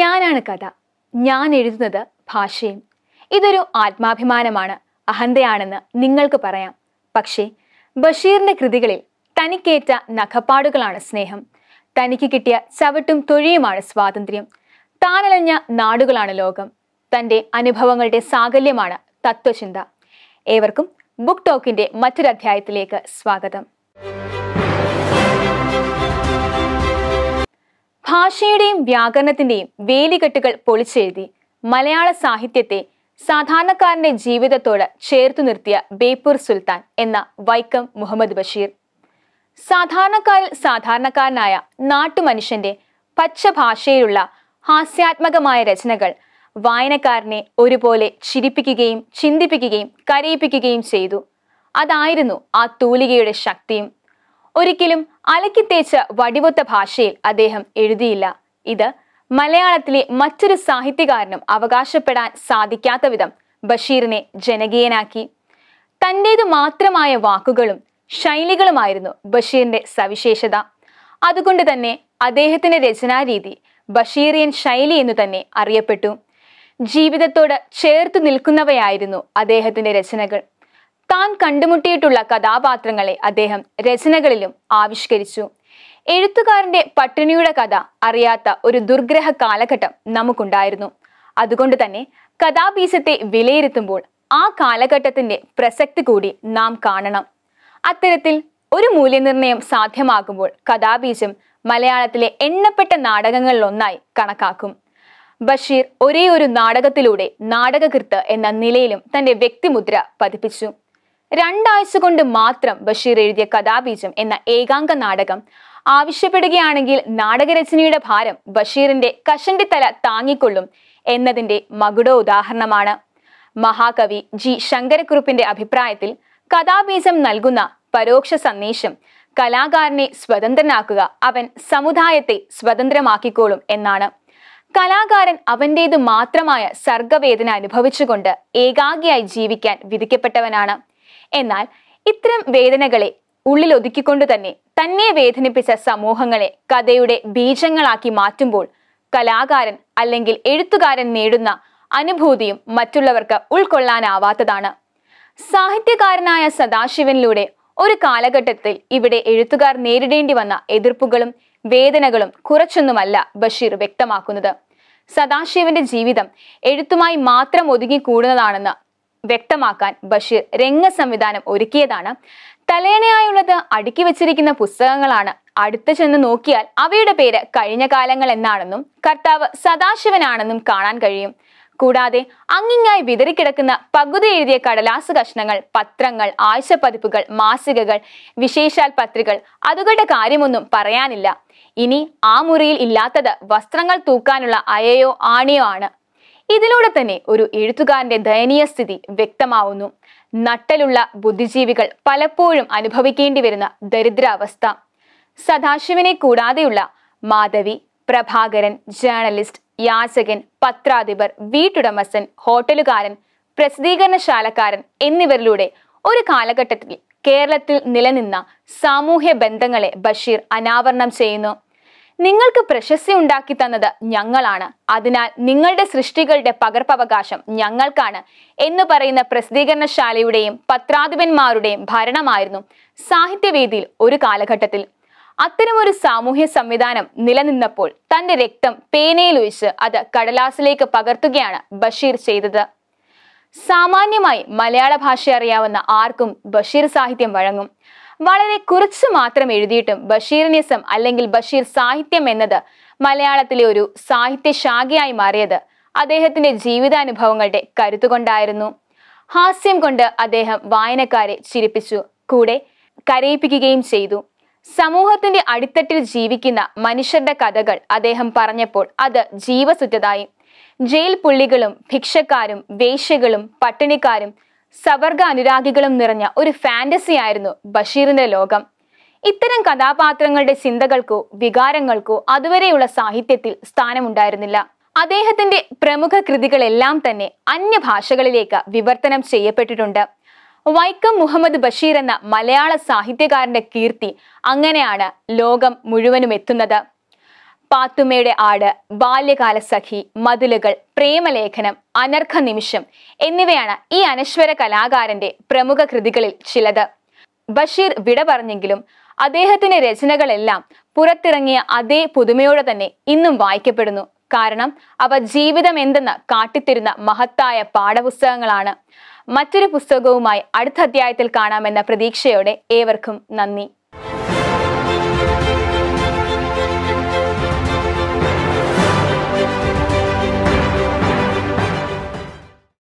ഞാനാണ് കഥ ഞാൻ എഴുതുന്നത് ഭാഷയും ഇതൊരു ആത്മാഭിമാനമാണ് അഹന്തയാണെന്ന് നിങ്ങൾക്ക് പറയാം പക്ഷേ ബഷീറിന്റെ കൃതികളിൽ തനിക്കേറ്റ നഖപ്പാടുകളാണ് സ്നേഹം തനിക്ക് കിട്ടിയ ചവിട്ടും തൊഴിയുമാണ് സ്വാതന്ത്ര്യം താനലഞ്ഞ നാടുകളാണ് ലോകം തൻ്റെ അനുഭവങ്ങളുടെ സാകല്യമാണ് തത്വചിന്ത ഏവർക്കും ബുക്ക് ടോക്കിൻ്റെ മറ്റൊരു അധ്യായത്തിലേക്ക് സ്വാഗതം ഭാഷയുടെയും വ്യാകരണത്തിന്റെയും വേലികെട്ടുകൾ പൊളിച്ചെഴുതി മലയാള സാഹിത്യത്തെ സാധാരണക്കാരന്റെ ജീവിതത്തോട് ചേർത്തു നിർത്തിയ ബേപ്പൂർ സുൽത്താൻ എന്ന വൈക്കം മുഹമ്മദ് ബഷീർ സാധാരണക്കാരിൽ സാധാരണക്കാരനായ നാട്ടുമനുഷ്യന്റെ പച്ചഭാഷയിലുള്ള ഹാസ്യാത്മകമായ രചനകൾ വായനക്കാരനെ ഒരുപോലെ ചിരിപ്പിക്കുകയും ചിന്തിപ്പിക്കുകയും കരയിപ്പിക്കുകയും ചെയ്തു അതായിരുന്നു ആ തൂലികയുടെ ശക്തിയും ഒരിക്കലും അലക്കിത്തേച്ച വടിവൊത്ത ഭാഷയിൽ അദ്ദേഹം എഴുതിയില്ല ഇത് മലയാളത്തിലെ മറ്റൊരു സാഹിത്യകാരനും അവകാശപ്പെടാൻ സാധിക്കാത്ത വിധം ബഷീറിനെ ജനകീയനാക്കി തൻ്റേത് മാത്രമായ വാക്കുകളും ശൈലികളുമായിരുന്നു ബഷീറിന്റെ സവിശേഷത അതുകൊണ്ട് തന്നെ അദ്ദേഹത്തിന്റെ രചനാരീതി ബഷീറിയൻ ശൈലി എന്ന് തന്നെ അറിയപ്പെട്ടു ജീവിതത്തോട് ചേർത്തു നിൽക്കുന്നവയായിരുന്നു അദ്ദേഹത്തിന്റെ രചനകൾ താൻ കണ്ടുമുട്ടിയിട്ടുള്ള കഥാപാത്രങ്ങളെ അദ്ദേഹം രചനകളിലും ആവിഷ്കരിച്ചു എഴുത്തുകാരന്റെ പട്ടിണിയുടെ കഥ അറിയാത്ത ഒരു ദുർഗ്രഹ കാലഘട്ടം നമുക്കുണ്ടായിരുന്നു അതുകൊണ്ട് തന്നെ കഥാബീജത്തെ വിലയിരുത്തുമ്പോൾ ആ കാലഘട്ടത്തിന്റെ പ്രസക്തി കൂടി നാം കാണണം അത്തരത്തിൽ ഒരു മൂല്യനിർണ്ണയം സാധ്യമാകുമ്പോൾ കഥാബീജം മലയാളത്തിലെ എണ്ണപ്പെട്ട നാടകങ്ങളിലൊന്നായി കണക്കാക്കും ബഷീർ ഒരേ ഒരു നാടകത്തിലൂടെ നാടകകൃത്ത് എന്ന നിലയിലും തന്റെ വ്യക്തിമുദ്ര പതിപ്പിച്ചു രണ്ടാഴ്ച കൊണ്ട് മാത്രം ബഷീർ എഴുതിയ കഥാബീജം എന്ന ഏകാംഗ നാടകം ആവശ്യപ്പെടുകയാണെങ്കിൽ നാടകരചനയുടെ ഭാരം ബഷീറിന്റെ കഷണ്ടിത്തല താങ്ങിക്കൊള്ളും എന്നതിന്റെ മകുട ഉദാഹരണമാണ് മഹാകവി ജി ശങ്കരക്കുറുപ്പിന്റെ അഭിപ്രായത്തിൽ കഥാബീജം നൽകുന്ന പരോക്ഷ സന്ദേശം കലാകാരനെ സ്വതന്ത്രനാക്കുക അവൻ സമുദായത്തെ സ്വതന്ത്രമാക്കിക്കോളും എന്നാണ് കലാകാരൻ അവൻ്റേതു മാത്രമായ സർഗവേദന അനുഭവിച്ചുകൊണ്ട് ഏകാഗ്രിയായി ജീവിക്കാൻ വിധിക്കപ്പെട്ടവനാണ് എന്നാൽ ഇത്തരം വേദനകളെ ഉള്ളിൽ ഉള്ളിലൊതുക്കിക്കൊണ്ട് തന്നെ തന്നെ വേദനിപ്പിച്ച സമൂഹങ്ങളെ കഥയുടെ ബീജങ്ങളാക്കി മാറ്റുമ്പോൾ കലാകാരൻ അല്ലെങ്കിൽ എഴുത്തുകാരൻ നേടുന്ന അനുഭൂതിയും മറ്റുള്ളവർക്ക് ഉൾക്കൊള്ളാനാവാത്തതാണ് സാഹിത്യകാരനായ സദാശിവനിലൂടെ ഒരു കാലഘട്ടത്തിൽ ഇവിടെ എഴുത്തുകാർ നേരിടേണ്ടി വന്ന എതിർപ്പുകളും വേദനകളും കുറച്ചൊന്നുമല്ല ബഷീർ വ്യക്തമാക്കുന്നത് സദാശിവന്റെ ജീവിതം എഴുത്തുമായി മാത്രം ഒതുങ്ങിക്കൂടുന്നതാണെന്ന് വ്യക്തമാക്കാൻ ബഷീർ രംഗ സംവിധാനം ഒരുക്കിയതാണ് തലേനയായുള്ളത് അടുക്കി വെച്ചിരിക്കുന്ന പുസ്തകങ്ങളാണ് അടുത്ത് ചെന്ന് നോക്കിയാൽ അവയുടെ പേര് കഴിഞ്ഞ കാലങ്ങൾ എന്നാണെന്നും കർത്താവ് സദാശിവനാണെന്നും കാണാൻ കഴിയും കൂടാതെ അങ്ങിങ്ങായി വിതറിക്കിടക്കുന്ന പകുതി എഴുതിയ കടലാസ് കഷ്ണങ്ങൾ പത്രങ്ങൾ ആഴ്ചപ്പതിപ്പുകൾ മാസികകൾ വിശേഷാൽ പത്രികൾ അതുകളുടെ കാര്യമൊന്നും പറയാനില്ല ഇനി ആ മുറിയിൽ ഇല്ലാത്തത് വസ്ത്രങ്ങൾ തൂക്കാനുള്ള അയയോ ആണിയോ ആണ് ഇതിലൂടെ തന്നെ ഒരു എഴുത്തുകാരന്റെ ദയനീയ സ്ഥിതി വ്യക്തമാവുന്നു നട്ടലുള്ള ബുദ്ധിജീവികൾ പലപ്പോഴും അനുഭവിക്കേണ്ടി വരുന്ന ദരിദ്രാവസ്ഥ സദാശിവനെ കൂടാതെയുള്ള മാധവി പ്രഭാകരൻ ജേർണലിസ്റ്റ് യാചകൻ പത്രാധിപർ വീട്ടുടമസൻ ഹോട്ടലുകാരൻ പ്രസിദ്ധീകരണശാലക്കാരൻ എന്നിവരിലൂടെ ഒരു കാലഘട്ടത്തിൽ കേരളത്തിൽ നിലനിന്ന സാമൂഹ്യ ബന്ധങ്ങളെ ബഷീർ അനാവരണം ചെയ്യുന്നു നിങ്ങൾക്ക് പ്രശസ്തി ഉണ്ടാക്കി തന്നത് ഞങ്ങളാണ് അതിനാൽ നിങ്ങളുടെ സൃഷ്ടികളുടെ പകർപ്പവകാശം ഞങ്ങൾക്കാണ് എന്ന് പറയുന്ന പ്രസിദ്ധീകരണശാലയുടെയും പത്രാധിപന്മാരുടെയും ഭരണമായിരുന്നു സാഹിത്യവേദിയിൽ ഒരു കാലഘട്ടത്തിൽ അത്തരമൊരു സാമൂഹ്യ സംവിധാനം നിലനിന്നപ്പോൾ തന്റെ രക്തം പേനയിലൊഴിച്ച് അത് കടലാസിലേക്ക് പകർത്തുകയാണ് ബഷീർ ചെയ്തത് സാമാന്യമായി മലയാള ഭാഷ അറിയാവുന്ന ആർക്കും ബഷീർ സാഹിത്യം വഴങ്ങും വളരെ കുറച്ച് മാത്രം എഴുതിയിട്ടും ബഷീറിനിസം അല്ലെങ്കിൽ ബഷീർ സാഹിത്യം എന്നത് മലയാളത്തിലെ ഒരു സാഹിത്യ ശാഖയായി മാറിയത് അദ്ദേഹത്തിന്റെ ജീവിതാനുഭവങ്ങളുടെ കരുത്തുകൊണ്ടായിരുന്നു ഹാസ്യം കൊണ്ട് അദ്ദേഹം വായനക്കാരെ ചിരിപ്പിച്ചു കൂടെ കരയിപ്പിക്കുകയും ചെയ്തു സമൂഹത്തിന്റെ അടിത്തട്ടിൽ ജീവിക്കുന്ന മനുഷ്യരുടെ കഥകൾ അദ്ദേഹം പറഞ്ഞപ്പോൾ അത് ജീവസുറ്റതായി ജയിൽ പുള്ളികളും ഭിക്ഷക്കാരും വേശ്യകളും പട്ടിണിക്കാരും സവർഗ അനുരാഗികളും നിറഞ്ഞ ഒരു ഫാന്റസി ആയിരുന്നു ബഷീറിന്റെ ലോകം ഇത്തരം കഥാപാത്രങ്ങളുടെ ചിന്തകൾക്കോ വികാരങ്ങൾക്കോ അതുവരെയുള്ള സാഹിത്യത്തിൽ സ്ഥാനമുണ്ടായിരുന്നില്ല അദ്ദേഹത്തിന്റെ പ്രമുഖ കൃതികളെല്ലാം തന്നെ അന്യഭാഷകളിലേക്ക് വിവർത്തനം ചെയ്യപ്പെട്ടിട്ടുണ്ട് വൈക്കം മുഹമ്മദ് ബഷീർ എന്ന മലയാള സാഹിത്യകാരന്റെ കീർത്തി അങ്ങനെയാണ് ലോകം മുഴുവനും എത്തുന്നത് പാത്തുമ്മയുടെ ആട് ബാല്യകാല സഖി മതിലുകൾ പ്രേമലേഖനം അനർഘ നിമിഷം എന്നിവയാണ് ഈ അനശ്വര കലാകാരന്റെ പ്രമുഖ കൃതികളിൽ ചിലത് ബഷീർ വിട പറഞ്ഞെങ്കിലും അദ്ദേഹത്തിന്റെ രചനകളെല്ലാം പുറത്തിറങ്ങിയ അതേ പുതുമയോടെ തന്നെ ഇന്നും വായിക്കപ്പെടുന്നു കാരണം അവ ജീവിതം എന്തെന്ന് കാട്ടിത്തരുന്ന മഹത്തായ പാഠപുസ്തകങ്ങളാണ് മറ്റൊരു പുസ്തകവുമായി അടുത്ത അധ്യായത്തിൽ കാണാമെന്ന പ്രതീക്ഷയോടെ ഏവർക്കും നന്ദി